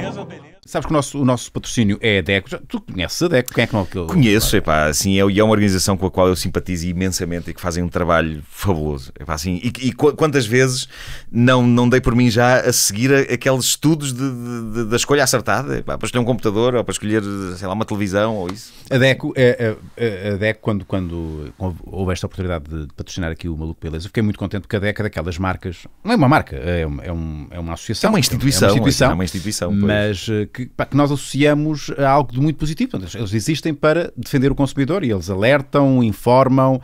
beleza, beleza. Sabes que o nosso, o nosso patrocínio é a DECO. Tu conheces a DECO? Quem é que não é que eu... Conheço, epá, assim, é, é uma organização com a qual eu simpatizo imensamente e que fazem um trabalho fabuloso. Epá, assim, e, e quantas vezes não, não dei por mim já a seguir a, aqueles estudos de, de, de, da escolha acertada? Epá, para escolher um computador ou para escolher, sei lá, uma televisão ou isso. A DECO, a, eh, a, eh, eh, a DECO quando, quando houve esta oportunidade de patrocinar aqui o Maluco Beleza, fiquei muito contente porque a DECO é daquelas marcas. Não é uma marca, é, um, é, um, é uma associação. É uma é instituição. É uma instituição, é uma instituição mas que, pá, que, nós associamos a algo de muito positivo. Portanto, eles existem para defender o consumidor e eles alertam, informam uh,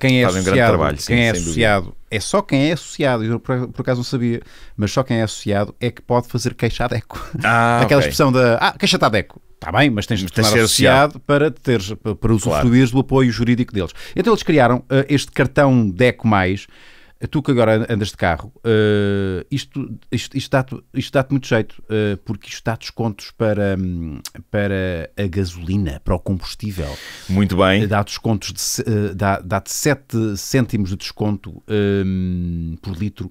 quem é Fazem associado. Um trabalho, quem sim, é associado dúvida. é só quem é associado, eu por, por, acaso não sabia, mas só quem é associado é que pode fazer queixa à DECO. Ah, Aquela okay. expressão da ah, queixa está à DECO. Está bem, mas tens de estar associado, associado para teres, para usufruir claro. do apoio jurídico deles. Então eles criaram uh, este cartão DECO+, mais, tu que agora andas de carro, uh, isto, isto, isto dá-te dá muito jeito, uh, porque isto dá descontos para, para a gasolina, para o combustível. Muito bem. Dá descontos de, uh, dá, dá 7 cêntimos de desconto um, ehm, por litro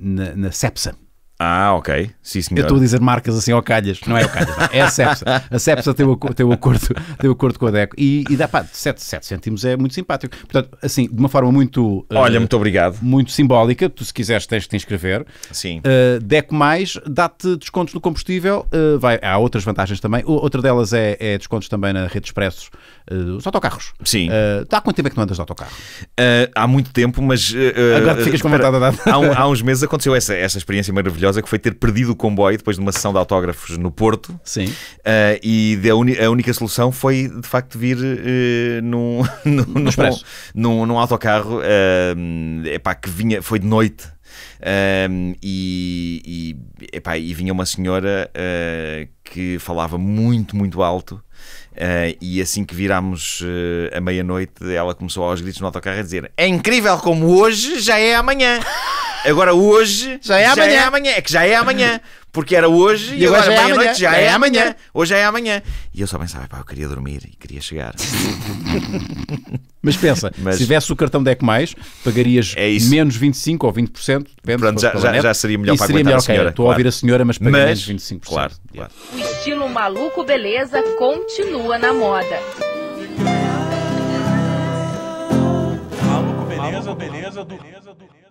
na, na Cepsa. Ah, ok. Sim, senhor. Eu estou a dizer marcas assim ao calhas. Não é ao calhas, não. é a Cepsa. A Cepsa tem o, tem o, acordo, tem o acordo com a DECO. E, e dá, pá, 7, 7 cêntimos é muito simpático. Portanto, assim, de uma forma muito... Eh, Olha, uh, muito obrigado. Muito simbólica. Tu, se quiseres, tens de te inscrever. Sim. Uh, DECO mais dá-te descontos no combustível. Uh, vai, há outras vantagens também. Outra delas é, é descontos também na rede de expressos uh, dos autocarros. Sim. Uh, há quanto tempo é que não andas de autocarro? há muito tempo, mas... Agora ficas com vontade a dar. Há, há uns meses aconteceu essa, essa experiência maravilhosa maravilhosa que foi ter perdido o comboio depois de uma sessão de autógrafos no Porto. Sim. Uh, e a, a, única solução foi de facto vir uh, num, num, num, num, num autocarro uh, epá, que vinha, foi de noite. Ehm, e, e, epá, e vinha uma senhora uh, que falava muito, muito alto. Uh, e assim que virámos uh, a meia-noite, ela começou aos gritos no autocarro a dizer: É incrível como hoje já é amanhã. Agora hoje já é amanhã. Já é, amanhã. é que já é amanhã. Porque era hoje e, e agora, é agora já, é, amanhã. Já é amanhã. Hoje é amanhã. E eu só pensava, pá, eu queria dormir e queria chegar. Mas pensa, Mas... se tivesse o cartão DEC, mais, pagarias é menos 25% ou 20%, Pronto, já, já, já, seria melhor e para seria melhor, a senhora. Okay, estou claro. a ouvir a senhora, mas paga mas, menos 25%. Claro, claro. O estilo maluco beleza continua na moda. Maluco beleza, beleza, beleza, beleza.